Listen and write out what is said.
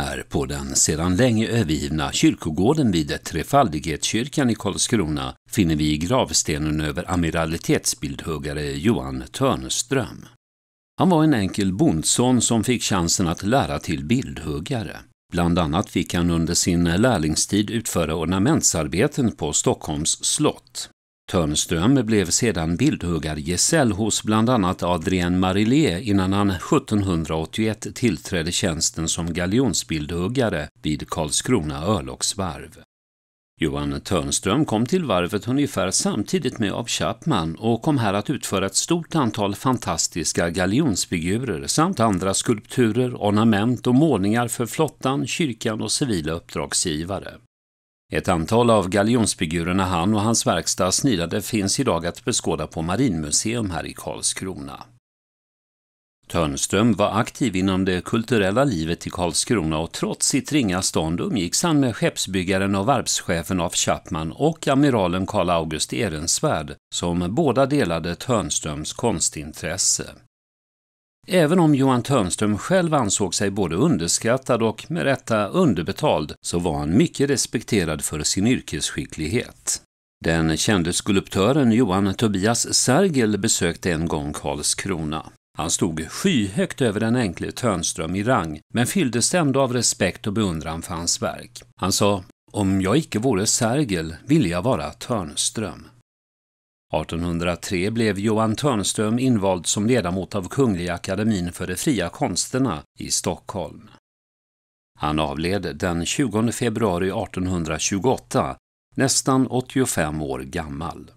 här på den sedan länge övergivna kyrkogården vid Trefaldighetskyrkan i Karlskrona finner vi gravstenen över amiralitetsbildhuggare Johan Törnström. Han var en enkel bondson som fick chansen att lära till bildhuggare. Bland annat fick han under sin lärlingstid utföra ornamentsarbeten på Stockholms slott. Törnström blev sedan bildhuggargesäll hos bland annat Adrien Marillet innan han 1781 tillträdde tjänsten som galjonsbildhuggare vid Karlskrona örlogsvarv. Johan Törnström kom till varvet ungefär samtidigt med Ab Chapman och kom här att utföra ett stort antal fantastiska galjonsfigurer samt andra skulpturer, ornament och målningar för flottan, kyrkan och civila uppdragsgivare. Ett antal av galjonsfigurerna han och hans verkstad snidade finns idag att beskåda på Marinmuseum här i Karlskrona. Törnström var aktiv inom det kulturella livet i Karlskrona och trots sitt ringa stånd umgicks han med skeppsbyggaren och varvschefen af Chapman och amiralen Karl August Ehrensvärd, som båda delade Törnströms konstintresse. Även om Johan Törnström själv ansåg sig både underskattad och med rätta underbetald så var han mycket respekterad för sin yrkesskicklighet. Den kände skulptören Johan Tobias Sergel besökte en gång Karlskrona. Han stod skyhögt över den enkle Törnström i rang, men fylldes ändå av respekt och beundran för hans verk. Han sa ”Om jag icke vore Sergel ville jag vara Törnström”. 1803 blev Johan Törnström invald som ledamot av Kungliga Akademin för de fria konsterna i Stockholm. Han avled den 20 februari 1828, nästan 85 år gammal.